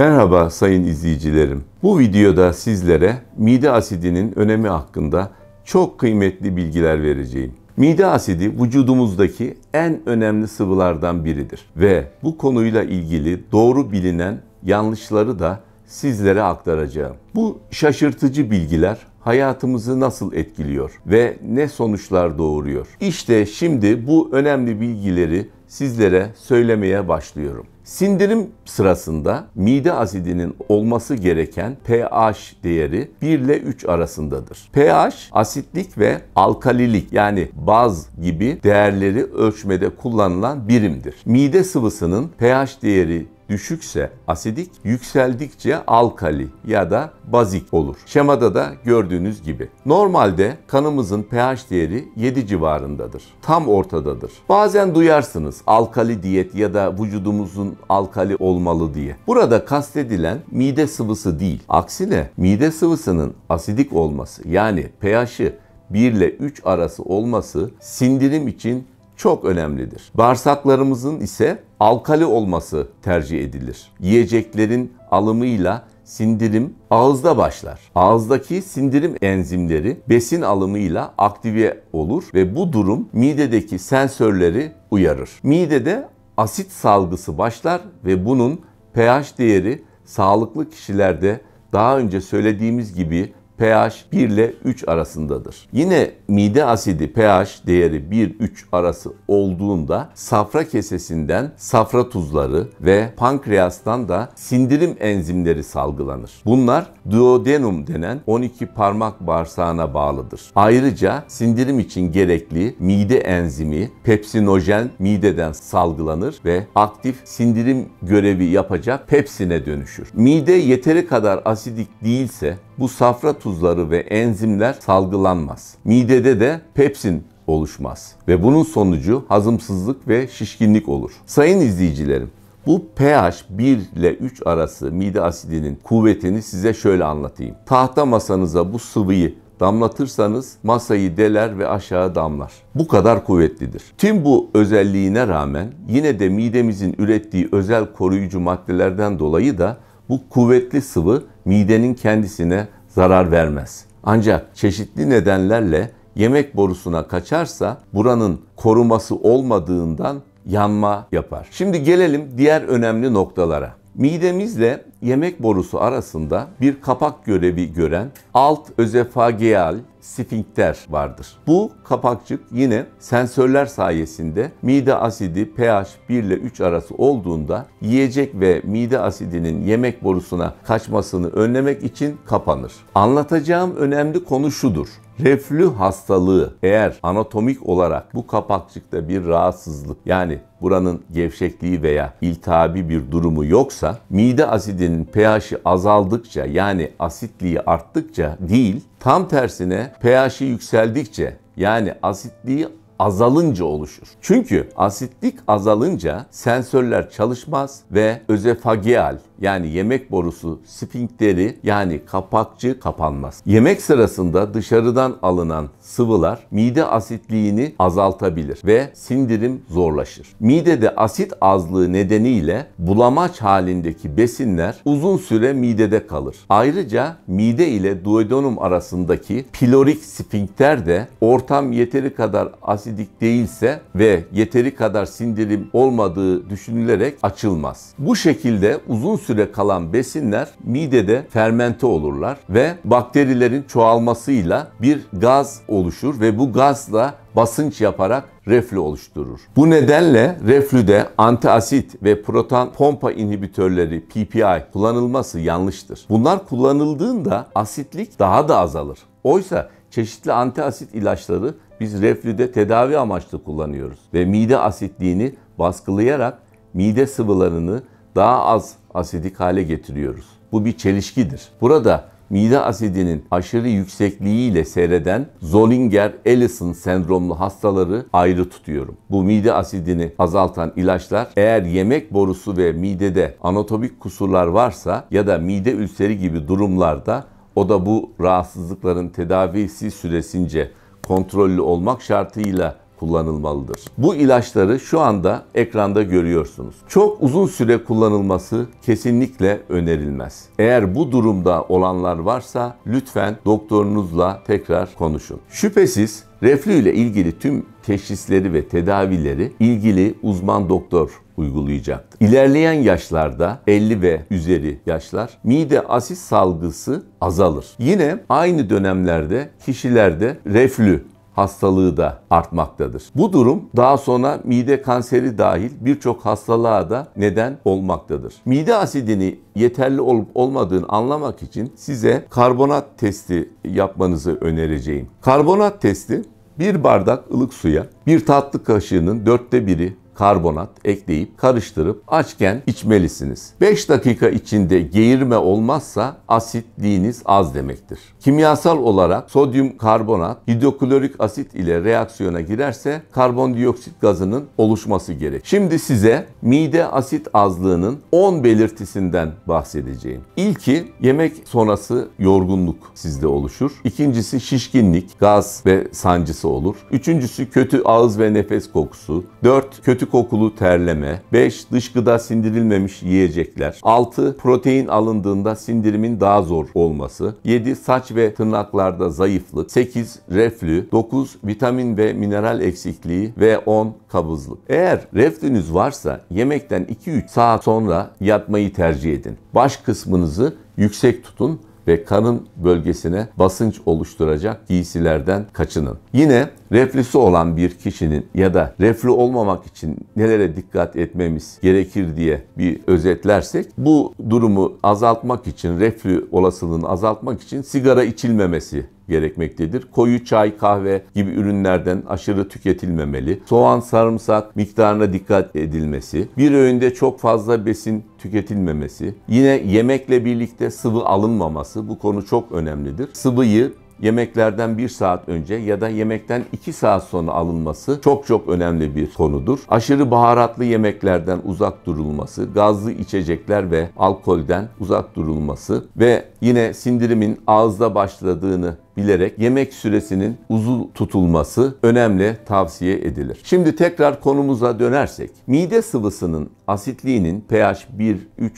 Merhaba sayın izleyicilerim. Bu videoda sizlere mide asidinin önemi hakkında çok kıymetli bilgiler vereceğim. Mide asidi vücudumuzdaki en önemli sıvılardan biridir ve bu konuyla ilgili doğru bilinen yanlışları da sizlere aktaracağım. Bu şaşırtıcı bilgiler hayatımızı nasıl etkiliyor ve ne sonuçlar doğuruyor? İşte şimdi bu önemli bilgileri sizlere söylemeye başlıyorum. Sindirim sırasında mide asidinin olması gereken pH değeri 1 ile 3 arasındadır. pH asitlik ve alkalilik yani baz gibi değerleri ölçmede kullanılan birimdir. Mide sıvısının pH değeri düşükse asidik, yükseldikçe alkali ya da bazik olur. Şemada da gördüğünüz gibi. Normalde kanımızın pH değeri 7 civarındadır. Tam ortadadır. Bazen duyarsınız alkali diyet ya da vücudumuzun alkali olmalı diye. Burada kastedilen mide sıvısı değil. Aksine mide sıvısının asidik olması yani pH'i 1 ile 3 arası olması sindirim için çok önemlidir. Bağırsaklarımızın ise alkali olması tercih edilir. Yiyeceklerin alımıyla sindirim ağızda başlar. Ağızdaki sindirim enzimleri besin alımıyla aktive olur ve bu durum midedeki sensörleri uyarır. Midede asit salgısı başlar ve bunun pH değeri sağlıklı kişilerde daha önce söylediğimiz gibi pH 1 ile 3 arasındadır. Yine mide asidi pH değeri 1-3 arası olduğunda safra kesesinden safra tuzları ve pankreastan da sindirim enzimleri salgılanır. Bunlar duodenum denen 12 parmak bağırsağına bağlıdır. Ayrıca sindirim için gerekli mide enzimi pepsinojen mideden salgılanır ve aktif sindirim görevi yapacak pepsine dönüşür. Mide yeteri kadar asidik değilse bu safra tuzları ve enzimler salgılanmaz. Midede de pepsin oluşmaz ve bunun sonucu hazımsızlık ve şişkinlik olur. Sayın izleyicilerim, bu pH 1 ile 3 arası mide asidinin kuvvetini size şöyle anlatayım. Tahta masanıza bu sıvıyı damlatırsanız masayı deler ve aşağı damlar. Bu kadar kuvvetlidir. Tüm bu özelliğine rağmen yine de midemizin ürettiği özel koruyucu maddelerden dolayı da bu kuvvetli sıvı midenin kendisine zarar vermez. Ancak çeşitli nedenlerle yemek borusuna kaçarsa buranın koruması olmadığından yanma yapar. Şimdi gelelim diğer önemli noktalara. Midemizle yemek borusu arasında bir kapak görevi gören alt özefageal sfinkter vardır. Bu kapakçık yine sensörler sayesinde mide asidi pH 1 ile 3 arası olduğunda yiyecek ve mide asidinin yemek borusuna kaçmasını önlemek için kapanır. Anlatacağım önemli konu şudur. Reflü hastalığı eğer anatomik olarak bu kapakçıkta bir rahatsızlık yani buranın gevşekliği veya iltihabi bir durumu yoksa mide asidinin pH'i azaldıkça yani asitliği arttıkça değil tam tersine pH'i yükseldikçe yani asitliği azalınca oluşur. Çünkü asitlik azalınca sensörler çalışmaz ve özefagial yani yemek borusu spinkteri yani kapakçı kapanmaz. Yemek sırasında dışarıdan alınan sıvılar mide asitliğini azaltabilir ve sindirim zorlaşır. Midede asit azlığı nedeniyle bulamaç halindeki besinler uzun süre midede kalır. Ayrıca mide ile duodenum arasındaki pilorik sphinkter de ortam yeteri kadar asit asidik değilse ve yeteri kadar sindirim olmadığı düşünülerek açılmaz. Bu şekilde uzun süre kalan besinler midede fermente olurlar ve bakterilerin çoğalmasıyla bir gaz oluşur ve bu gazla basınç yaparak reflü oluşturur. Bu nedenle reflüde antiasit ve proton pompa inhibitörleri PPI kullanılması yanlıştır. Bunlar kullanıldığında asitlik daha da azalır. Oysa çeşitli antiasit ilaçları biz reflüde tedavi amaçlı kullanıyoruz. Ve mide asitliğini baskılayarak mide sıvılarını daha az asidik hale getiriyoruz. Bu bir çelişkidir. Burada mide asidinin aşırı yüksekliğiyle seyreden Zollinger-Ellison sendromlu hastaları ayrı tutuyorum. Bu mide asidini azaltan ilaçlar eğer yemek borusu ve midede anatomik kusurlar varsa ya da mide ülseri gibi durumlarda o da bu rahatsızlıkların tedavisi süresince kontrollü olmak şartıyla kullanılmalıdır. Bu ilaçları şu anda ekranda görüyorsunuz. Çok uzun süre kullanılması kesinlikle önerilmez. Eğer bu durumda olanlar varsa lütfen doktorunuzla tekrar konuşun. Şüphesiz reflü ile ilgili tüm teşhisleri ve tedavileri ilgili uzman doktor uygulayacaktır. İlerleyen yaşlarda 50 ve üzeri yaşlar mide asit salgısı azalır. Yine aynı dönemlerde kişilerde reflü hastalığı da artmaktadır. Bu durum daha sonra mide kanseri dahil birçok hastalığa da neden olmaktadır. Mide asidini yeterli olup olmadığını anlamak için size karbonat testi yapmanızı önereceğim. Karbonat testi bir bardak ılık suya bir tatlı kaşığının dörtte biri karbonat ekleyip karıştırıp açken içmelisiniz. 5 dakika içinde geğirme olmazsa asitliğiniz az demektir. Kimyasal olarak sodyum karbonat hidroklorik asit ile reaksiyona girerse karbondioksit gazının oluşması gerek. Şimdi size mide asit azlığının 10 belirtisinden bahsedeceğim. İlki yemek sonrası yorgunluk sizde oluşur. İkincisi şişkinlik, gaz ve sancısı olur. Üçüncüsü kötü ağız ve nefes kokusu. Dört Kötü kokulu terleme, 5 dış gıda sindirilmemiş yiyecekler, 6 protein alındığında sindirimin daha zor olması, 7 saç ve tırnaklarda zayıflık, 8 reflü, 9 vitamin ve mineral eksikliği ve 10 kabızlık. Eğer reflünüz varsa yemekten 2-3 saat sonra yatmayı tercih edin. Baş kısmınızı yüksek tutun ve karın bölgesine basınç oluşturacak giysilerden kaçının. Yine Reflüsü olan bir kişinin ya da reflü olmamak için nelere dikkat etmemiz gerekir diye bir özetlersek bu durumu azaltmak için reflü olasılığını azaltmak için sigara içilmemesi gerekmektedir. Koyu çay, kahve gibi ürünlerden aşırı tüketilmemeli. Soğan, sarımsak miktarına dikkat edilmesi. Bir öğünde çok fazla besin tüketilmemesi. Yine yemekle birlikte sıvı alınmaması bu konu çok önemlidir. Sıvıyı yemeklerden bir saat önce ya da yemekten iki saat sonra alınması çok çok önemli bir konudur. Aşırı baharatlı yemeklerden uzak durulması, gazlı içecekler ve alkolden uzak durulması ve yine sindirimin ağızda başladığını bilerek yemek süresinin uzun tutulması önemli tavsiye edilir. Şimdi tekrar konumuza dönersek mide sıvısının asitliğinin pH 1-3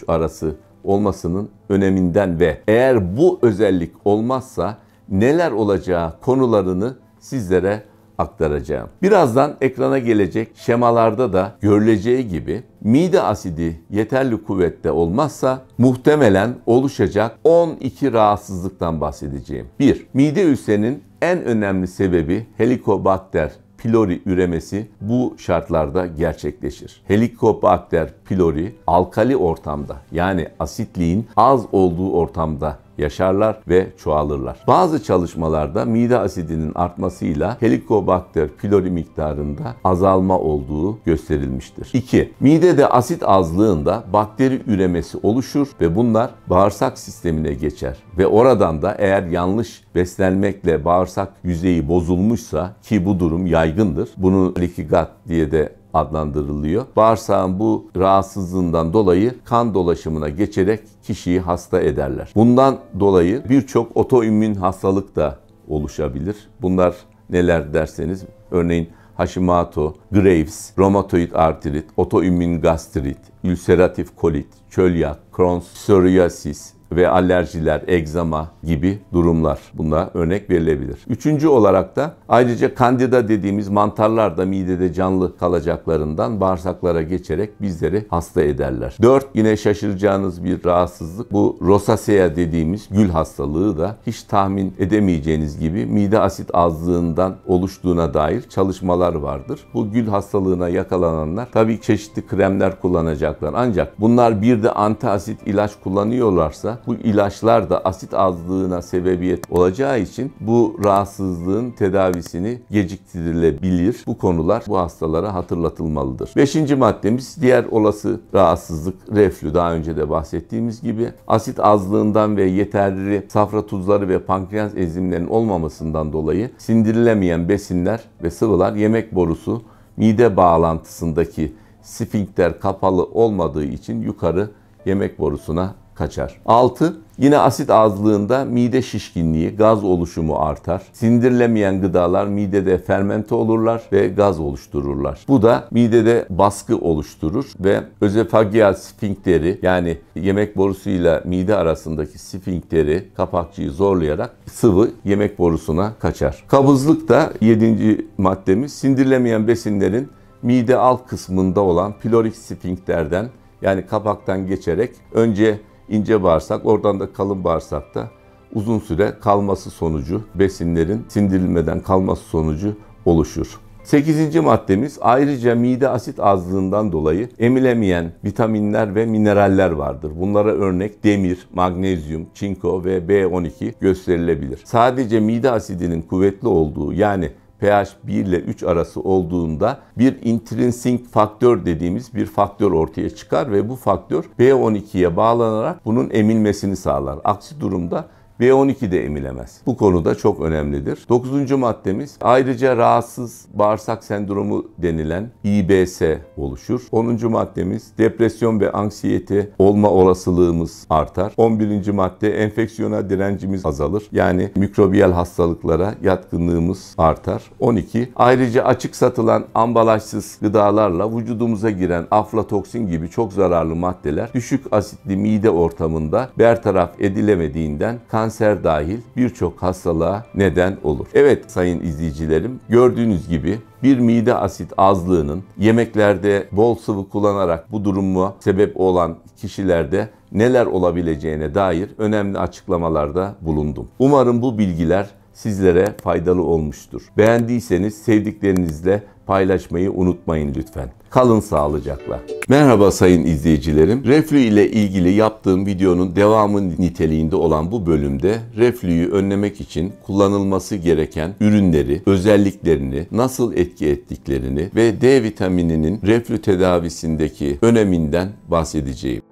arası olmasının öneminden ve eğer bu özellik olmazsa neler olacağı konularını sizlere aktaracağım. Birazdan ekrana gelecek şemalarda da görüleceği gibi mide asidi yeterli kuvvette olmazsa muhtemelen oluşacak 12 rahatsızlıktan bahsedeceğim. 1. Mide ülserinin en önemli sebebi Helicobacter pylori üremesi bu şartlarda gerçekleşir. Helicobacter pylori alkali ortamda yani asitliğin az olduğu ortamda yaşarlar ve çoğalırlar. Bazı çalışmalarda mide asidinin artmasıyla Helicobacter pylori miktarında azalma olduğu gösterilmiştir. 2. Midede asit azlığında bakteri üremesi oluşur ve bunlar bağırsak sistemine geçer ve oradan da eğer yanlış beslenmekle bağırsak yüzeyi bozulmuşsa ki bu durum yaygındır. Bunu likigat diye de adlandırılıyor. Bağırsağın bu rahatsızlığından dolayı kan dolaşımına geçerek kişiyi hasta ederler. Bundan dolayı birçok otoimmün hastalık da oluşabilir. Bunlar neler derseniz örneğin Hashimoto, Graves, romatoid artrit, otoimmün gastrit, ülseratif kolit, çölyak, Crohn's, psoriasis, ve alerjiler, egzama gibi durumlar. Buna örnek verilebilir. Üçüncü olarak da ayrıca kandida dediğimiz mantarlar da midede canlı kalacaklarından bağırsaklara geçerek bizleri hasta ederler. Dört yine şaşıracağınız bir rahatsızlık. Bu rosacea dediğimiz gül hastalığı da hiç tahmin edemeyeceğiniz gibi mide asit azlığından oluştuğuna dair çalışmalar vardır. Bu gül hastalığına yakalananlar tabii çeşitli kremler kullanacaklar. Ancak bunlar bir de anti asit ilaç kullanıyorlarsa bu ilaçlar da asit azlığına sebebiyet olacağı için bu rahatsızlığın tedavisini geciktirilebilir. Bu konular bu hastalara hatırlatılmalıdır. Beşinci maddemiz diğer olası rahatsızlık reflü daha önce de bahsettiğimiz gibi asit azlığından ve yeterli safra tuzları ve pankreas enzimlerinin olmamasından dolayı sindirilemeyen besinler ve sıvılar yemek borusu mide bağlantısındaki sfinkter kapalı olmadığı için yukarı yemek borusuna kaçar. 6. Yine asit azlığında mide şişkinliği, gaz oluşumu artar. Sindirilemeyen gıdalar midede fermente olurlar ve gaz oluştururlar. Bu da midede baskı oluşturur ve özefagial sfinkteri yani yemek borusuyla mide arasındaki sfinkteri kapakçıyı zorlayarak sıvı yemek borusuna kaçar. Kabızlık da 7. maddemiz sindirilemeyen besinlerin mide alt kısmında olan pilorik sfinkterden yani kapaktan geçerek önce ince bağırsak, oradan da kalın bağırsakta uzun süre kalması sonucu, besinlerin sindirilmeden kalması sonucu oluşur. Sekizinci maddemiz ayrıca mide asit azlığından dolayı emilemeyen vitaminler ve mineraller vardır. Bunlara örnek demir, magnezyum, çinko ve B12 gösterilebilir. Sadece mide asidinin kuvvetli olduğu yani pH 1 ile 3 arası olduğunda bir intrinsic faktör dediğimiz bir faktör ortaya çıkar ve bu faktör B12'ye bağlanarak bunun emilmesini sağlar. Aksi durumda B12 de emilemez. Bu konuda çok önemlidir. Dokuzuncu maddemiz ayrıca rahatsız bağırsak sendromu denilen IBS oluşur. Onuncu maddemiz depresyon ve anksiyete olma olasılığımız artar. 11. madde enfeksiyona direncimiz azalır. Yani mikrobiyal hastalıklara yatkınlığımız artar. 12. Ayrıca açık satılan ambalajsız gıdalarla vücudumuza giren aflatoksin gibi çok zararlı maddeler düşük asitli mide ortamında bertaraf edilemediğinden kanser kanser dahil birçok hastalığa neden olur. Evet sayın izleyicilerim gördüğünüz gibi bir mide asit azlığının yemeklerde bol sıvı kullanarak bu durumu sebep olan kişilerde neler olabileceğine dair önemli açıklamalarda bulundum. Umarım bu bilgiler sizlere faydalı olmuştur. Beğendiyseniz sevdiklerinizle paylaşmayı unutmayın lütfen. Kalın sağlıcakla. Merhaba sayın izleyicilerim. Reflü ile ilgili yaptığım videonun devamı niteliğinde olan bu bölümde reflüyü önlemek için kullanılması gereken ürünleri, özelliklerini, nasıl etki ettiklerini ve D vitamininin reflü tedavisindeki öneminden bahsedeceğim.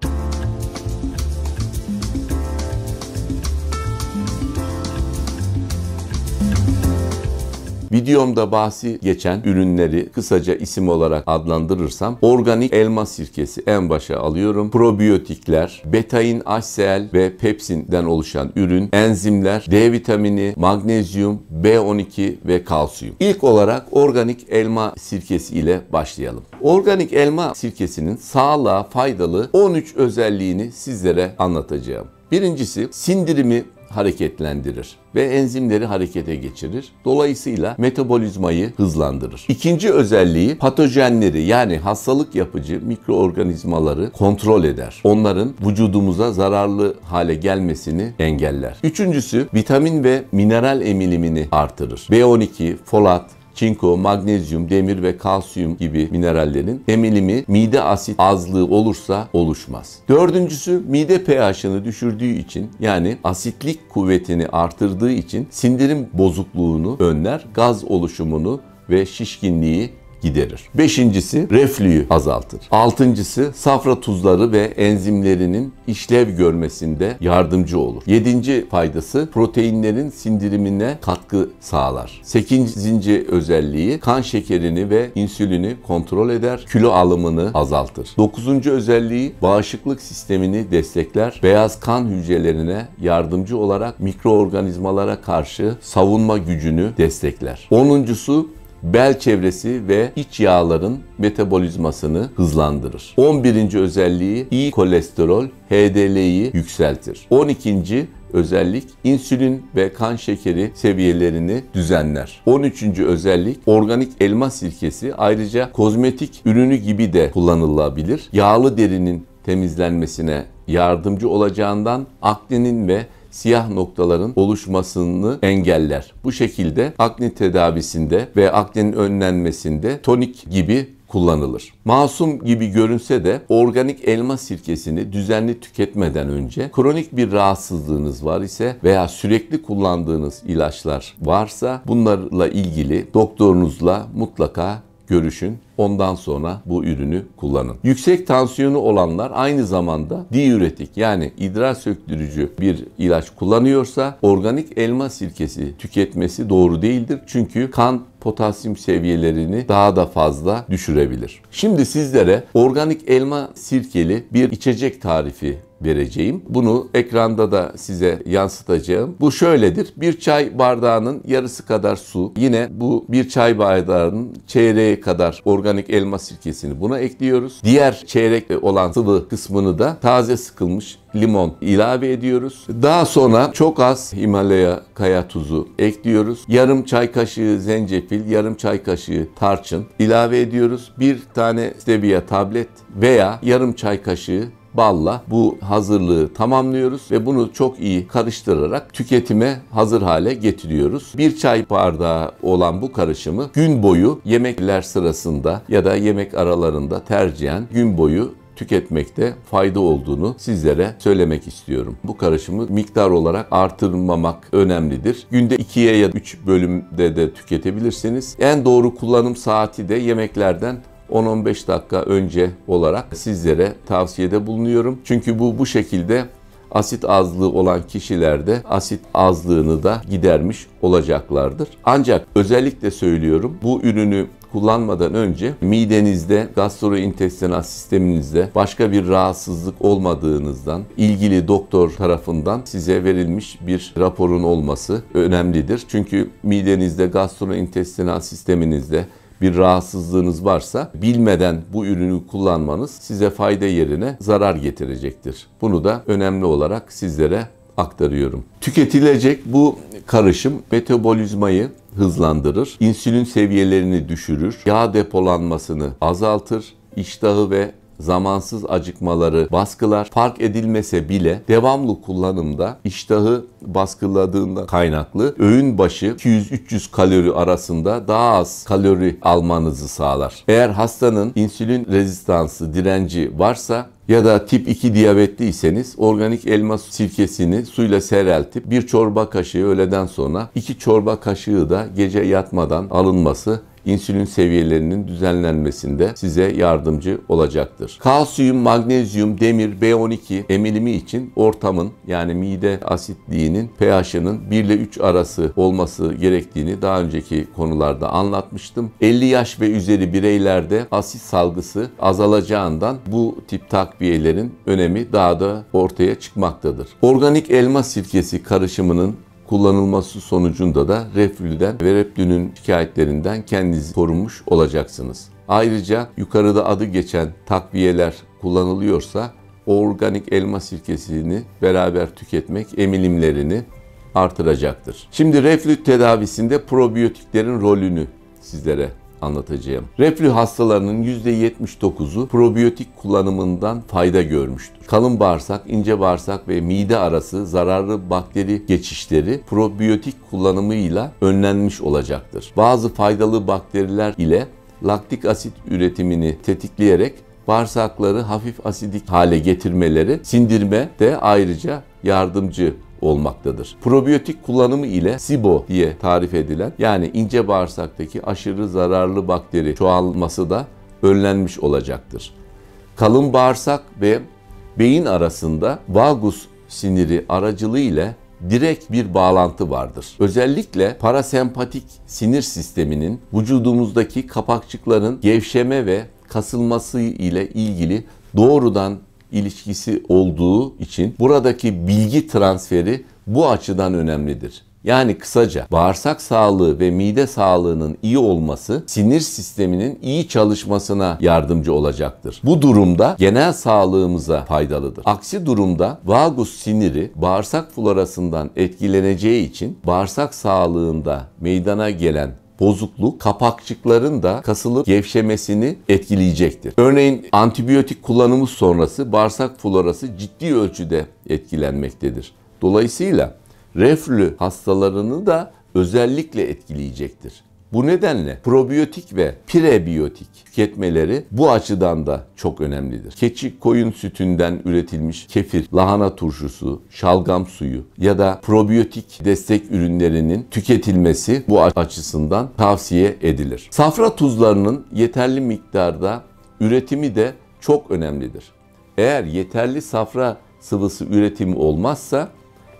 Videomda bahsi geçen ürünleri kısaca isim olarak adlandırırsam organik elma sirkesi en başa alıyorum. Probiyotikler, betain, HCl ve pepsinden oluşan ürün, enzimler, D vitamini, magnezyum, B12 ve kalsiyum. İlk olarak organik elma sirkesi ile başlayalım. Organik elma sirkesinin sağlığa faydalı 13 özelliğini sizlere anlatacağım. Birincisi sindirimi hareketlendirir ve enzimleri harekete geçirir. Dolayısıyla metabolizmayı hızlandırır. İkinci özelliği patojenleri yani hastalık yapıcı mikroorganizmaları kontrol eder. Onların vücudumuza zararlı hale gelmesini engeller. Üçüncüsü vitamin ve mineral emilimini artırır. B12, folat, çinko, magnezyum, demir ve kalsiyum gibi minerallerin emilimi mide asit azlığı olursa oluşmaz. Dördüncüsü mide pH'ını düşürdüğü için yani asitlik kuvvetini artırdığı için sindirim bozukluğunu önler, gaz oluşumunu ve şişkinliği giderir. Beşincisi reflüyü azaltır. Altıncısı safra tuzları ve enzimlerinin işlev görmesinde yardımcı olur. Yedinci faydası proteinlerin sindirimine katkı sağlar. Sekizinci özelliği kan şekerini ve insülini kontrol eder, kilo alımını azaltır. Dokuzuncu özelliği bağışıklık sistemini destekler, beyaz kan hücrelerine yardımcı olarak mikroorganizmalara karşı savunma gücünü destekler. Onuncusu bel çevresi ve iç yağların metabolizmasını hızlandırır. 11. özelliği iyi kolesterol HDL'yi yükseltir. 12 özellik insülin ve kan şekeri seviyelerini düzenler. 13. özellik organik elma sirkesi ayrıca kozmetik ürünü gibi de kullanılabilir. Yağlı derinin temizlenmesine yardımcı olacağından aknenin ve siyah noktaların oluşmasını engeller. Bu şekilde akne tedavisinde ve aknenin önlenmesinde tonik gibi kullanılır. Masum gibi görünse de organik elma sirkesini düzenli tüketmeden önce kronik bir rahatsızlığınız var ise veya sürekli kullandığınız ilaçlar varsa bunlarla ilgili doktorunuzla mutlaka görüşün. Ondan sonra bu ürünü kullanın. Yüksek tansiyonu olanlar aynı zamanda diüretik yani idrar söktürücü bir ilaç kullanıyorsa organik elma sirkesi tüketmesi doğru değildir. Çünkü kan potasyum seviyelerini daha da fazla düşürebilir. Şimdi sizlere organik elma sirkeli bir içecek tarifi vereceğim. Bunu ekranda da size yansıtacağım. Bu şöyledir. Bir çay bardağının yarısı kadar su. Yine bu bir çay bardağının çeyreği kadar organik elma sirkesini buna ekliyoruz. Diğer çeyrek olan sıvı kısmını da taze sıkılmış limon ilave ediyoruz. Daha sonra çok az Himalaya kaya tuzu ekliyoruz. Yarım çay kaşığı zencefil, yarım çay kaşığı tarçın ilave ediyoruz. Bir tane stevia tablet veya yarım çay kaşığı balla bu hazırlığı tamamlıyoruz ve bunu çok iyi karıştırarak tüketime hazır hale getiriyoruz. Bir çay bardağı olan bu karışımı gün boyu yemekler sırasında ya da yemek aralarında tercihen gün boyu tüketmekte fayda olduğunu sizlere söylemek istiyorum. Bu karışımı miktar olarak artırmamak önemlidir. Günde 2'ye ya da 3 bölümde de tüketebilirsiniz. En doğru kullanım saati de yemeklerden 10-15 dakika önce olarak sizlere tavsiyede bulunuyorum. Çünkü bu bu şekilde asit azlığı olan kişilerde asit azlığını da gidermiş olacaklardır. Ancak özellikle söylüyorum bu ürünü kullanmadan önce midenizde, gastrointestinal sisteminizde başka bir rahatsızlık olmadığınızdan ilgili doktor tarafından size verilmiş bir raporun olması önemlidir. Çünkü midenizde, gastrointestinal sisteminizde bir rahatsızlığınız varsa bilmeden bu ürünü kullanmanız size fayda yerine zarar getirecektir. Bunu da önemli olarak sizlere aktarıyorum. Tüketilecek bu karışım metabolizmayı hızlandırır, insülin seviyelerini düşürür, yağ depolanmasını azaltır, iştahı ve zamansız acıkmaları baskılar fark edilmese bile devamlı kullanımda iştahı baskıladığında kaynaklı öğün başı 200-300 kalori arasında daha az kalori almanızı sağlar. Eğer hastanın insülin rezistansı, direnci varsa ya da tip 2 diyabetliyseniz organik elma sirkesini suyla seyreltip bir çorba kaşığı öğleden sonra iki çorba kaşığı da gece yatmadan alınması insülin seviyelerinin düzenlenmesinde size yardımcı olacaktır. Kalsiyum, magnezyum, demir, B12 emilimi için ortamın yani mide asitliğinin pH'ının 1 ile 3 arası olması gerektiğini daha önceki konularda anlatmıştım. 50 yaş ve üzeri bireylerde asit salgısı azalacağından bu tip takviyelerin önemi daha da ortaya çıkmaktadır. Organik elma sirkesi karışımının kullanılması sonucunda da reflüden ve reflünün şikayetlerinden kendinizi korunmuş olacaksınız. Ayrıca yukarıda adı geçen takviyeler kullanılıyorsa organik elma sirkesini beraber tüketmek emilimlerini artıracaktır. Şimdi reflü tedavisinde probiyotiklerin rolünü sizlere anlatacağım. Reflü hastalarının %79'u probiyotik kullanımından fayda görmüştür. Kalın bağırsak, ince bağırsak ve mide arası zararlı bakteri geçişleri probiyotik kullanımıyla önlenmiş olacaktır. Bazı faydalı bakteriler ile laktik asit üretimini tetikleyerek bağırsakları hafif asidik hale getirmeleri sindirme de ayrıca yardımcı olmaktadır. Probiyotik kullanımı ile SIBO diye tarif edilen yani ince bağırsaktaki aşırı zararlı bakteri çoğalması da önlenmiş olacaktır. Kalın bağırsak ve beyin arasında vagus siniri aracılığı ile direkt bir bağlantı vardır. Özellikle parasempatik sinir sisteminin vücudumuzdaki kapakçıkların gevşeme ve kasılması ile ilgili doğrudan ilişkisi olduğu için buradaki bilgi transferi bu açıdan önemlidir. Yani kısaca bağırsak sağlığı ve mide sağlığının iyi olması sinir sisteminin iyi çalışmasına yardımcı olacaktır. Bu durumda genel sağlığımıza faydalıdır. Aksi durumda vagus siniri bağırsak florasından etkileneceği için bağırsak sağlığında meydana gelen bozukluğu kapakçıkların da kasılıp gevşemesini etkileyecektir. Örneğin antibiyotik kullanımı sonrası bağırsak florası ciddi ölçüde etkilenmektedir. Dolayısıyla reflü hastalarını da özellikle etkileyecektir. Bu nedenle probiyotik ve prebiyotik tüketmeleri bu açıdan da çok önemlidir. Keçi koyun sütünden üretilmiş kefir, lahana turşusu, şalgam suyu ya da probiyotik destek ürünlerinin tüketilmesi bu açısından tavsiye edilir. Safra tuzlarının yeterli miktarda üretimi de çok önemlidir. Eğer yeterli safra sıvısı üretimi olmazsa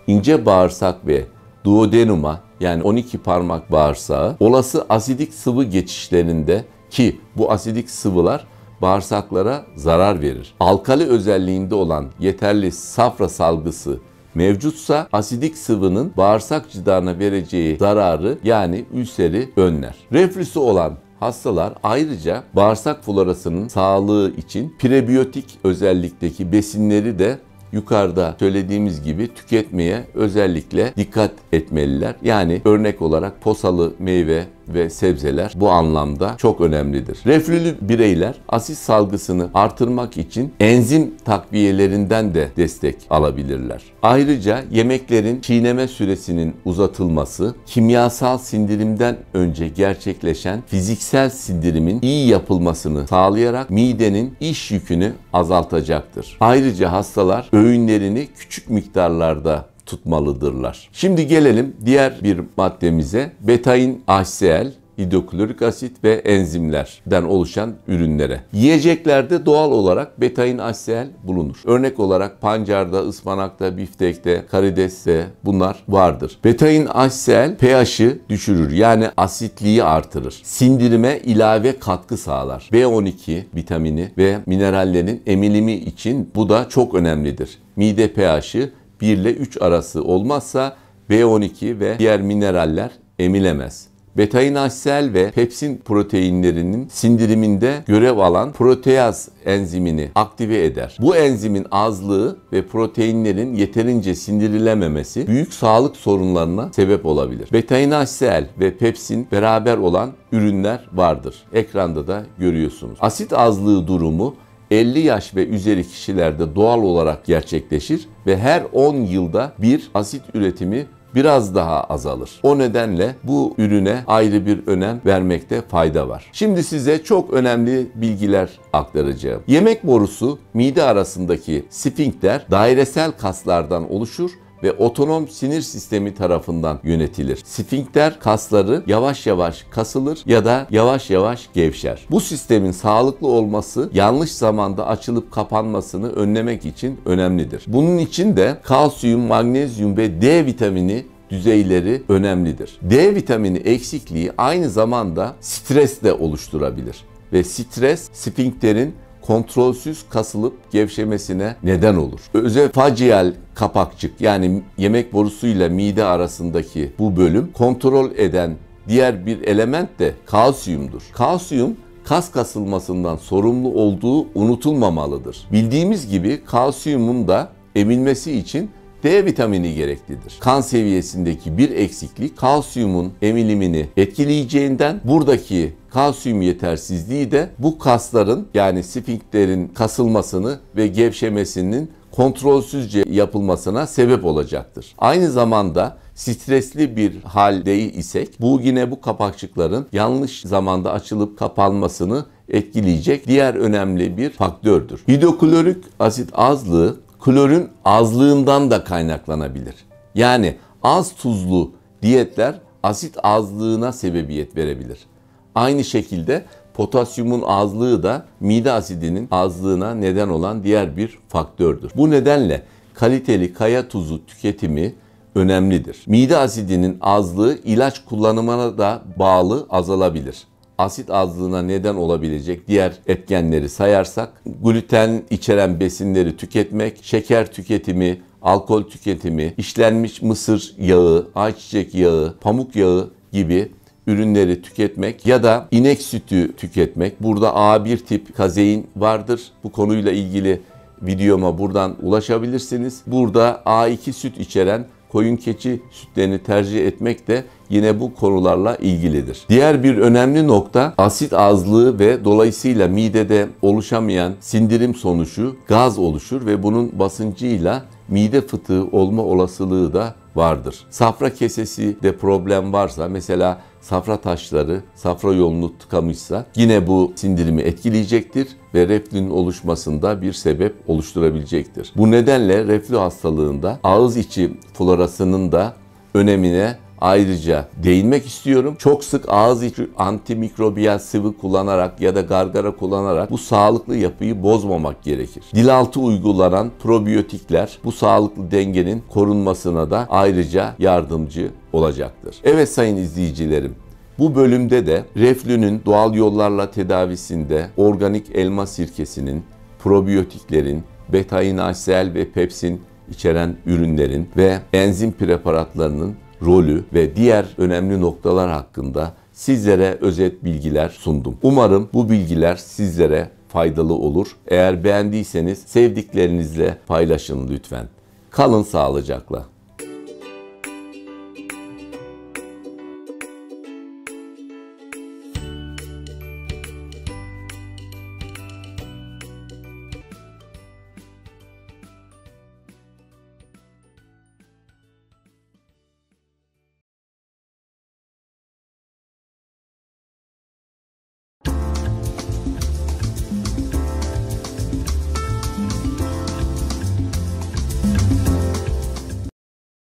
ince bağırsak ve duodenuma yani 12 parmak bağırsağı olası asidik sıvı geçişlerinde ki bu asidik sıvılar bağırsaklara zarar verir. Alkali özelliğinde olan yeterli safra salgısı mevcutsa asidik sıvının bağırsak cidarına vereceği zararı yani ülseri önler. Reflüsü olan hastalar ayrıca bağırsak florasının sağlığı için prebiyotik özellikteki besinleri de yukarıda söylediğimiz gibi tüketmeye özellikle dikkat etmeliler. Yani örnek olarak posalı meyve, ve sebzeler bu anlamda çok önemlidir. Reflülü bireyler asit salgısını artırmak için enzim takviyelerinden de destek alabilirler. Ayrıca yemeklerin çiğneme süresinin uzatılması, kimyasal sindirimden önce gerçekleşen fiziksel sindirimin iyi yapılmasını sağlayarak midenin iş yükünü azaltacaktır. Ayrıca hastalar öğünlerini küçük miktarlarda tutmalıdırlar. Şimdi gelelim diğer bir maddemize. Betain HCl hidroklorik asit ve enzimlerden oluşan ürünlere. Yiyeceklerde doğal olarak betain HCl bulunur. Örnek olarak pancarda, ıspanakta, biftekte, karideste bunlar vardır. Betain HCl pH'i düşürür yani asitliği artırır. Sindirime ilave katkı sağlar. B12 vitamini ve minerallerin emilimi için bu da çok önemlidir. Mide pH'i 1 ile 3 arası olmazsa B12 ve diğer mineraller emilemez. Betayin HCl ve pepsin proteinlerinin sindiriminde görev alan proteaz enzimini aktive eder. Bu enzimin azlığı ve proteinlerin yeterince sindirilememesi büyük sağlık sorunlarına sebep olabilir. Betayin HCl ve pepsin beraber olan ürünler vardır. Ekranda da görüyorsunuz. Asit azlığı durumu 50 yaş ve üzeri kişilerde doğal olarak gerçekleşir ve her 10 yılda bir asit üretimi biraz daha azalır. O nedenle bu ürüne ayrı bir önem vermekte fayda var. Şimdi size çok önemli bilgiler aktaracağım. Yemek borusu mide arasındaki sfinkter dairesel kaslardan oluşur ve otonom sinir sistemi tarafından yönetilir. Sfinkter kasları yavaş yavaş kasılır ya da yavaş yavaş gevşer. Bu sistemin sağlıklı olması yanlış zamanda açılıp kapanmasını önlemek için önemlidir. Bunun için de kalsiyum, magnezyum ve D vitamini düzeyleri önemlidir. D vitamini eksikliği aynı zamanda stres de oluşturabilir ve stres sfinkterin kontrolsüz kasılıp gevşemesine neden olur. Özefagiyel kapakçık yani yemek borusuyla mide arasındaki bu bölüm kontrol eden diğer bir element de kalsiyumdur. Kalsiyum kas kasılmasından sorumlu olduğu unutulmamalıdır. Bildiğimiz gibi kalsiyumun da emilmesi için D vitamini gereklidir. Kan seviyesindeki bir eksiklik kalsiyumun emilimini etkileyeceğinden buradaki kalsiyum yetersizliği de bu kasların yani sfinklerin kasılmasını ve gevşemesinin kontrolsüzce yapılmasına sebep olacaktır. Aynı zamanda stresli bir halde isek bu yine bu kapakçıkların yanlış zamanda açılıp kapanmasını etkileyecek diğer önemli bir faktördür. Hidroklorik asit azlığı klorun azlığından da kaynaklanabilir. Yani az tuzlu diyetler asit azlığına sebebiyet verebilir. Aynı şekilde potasyumun azlığı da mide asidinin azlığına neden olan diğer bir faktördür. Bu nedenle kaliteli kaya tuzu tüketimi önemlidir. Mide asidinin azlığı ilaç kullanımına da bağlı azalabilir asit azlığına neden olabilecek diğer etkenleri sayarsak gluten içeren besinleri tüketmek, şeker tüketimi, alkol tüketimi, işlenmiş mısır yağı, ayçiçek yağı, pamuk yağı gibi ürünleri tüketmek ya da inek sütü tüketmek. Burada A1 tip kazein vardır. Bu konuyla ilgili videoma buradan ulaşabilirsiniz. Burada A2 süt içeren koyun keçi sütlerini tercih etmek de yine bu konularla ilgilidir. Diğer bir önemli nokta asit azlığı ve dolayısıyla midede oluşamayan sindirim sonucu gaz oluşur ve bunun basıncıyla mide fıtığı olma olasılığı da vardır. Safra kesesi de problem varsa mesela safra taşları safra yolunu tıkamışsa yine bu sindirimi etkileyecektir ve reflünün oluşmasında bir sebep oluşturabilecektir. Bu nedenle reflü hastalığında ağız içi florasının da önemine ayrıca değinmek istiyorum. Çok sık ağız içi antimikrobiyal sıvı kullanarak ya da gargara kullanarak bu sağlıklı yapıyı bozmamak gerekir. Dil altı uygulanan probiyotikler bu sağlıklı dengenin korunmasına da ayrıca yardımcı olacaktır. Evet sayın izleyicilerim, bu bölümde de reflünün doğal yollarla tedavisinde organik elma sirkesinin, probiyotiklerin, betaine HCl ve pepsin içeren ürünlerin ve enzim preparatlarının rolü ve diğer önemli noktalar hakkında sizlere özet bilgiler sundum. Umarım bu bilgiler sizlere faydalı olur. Eğer beğendiyseniz sevdiklerinizle paylaşın lütfen. Kalın sağlıcakla.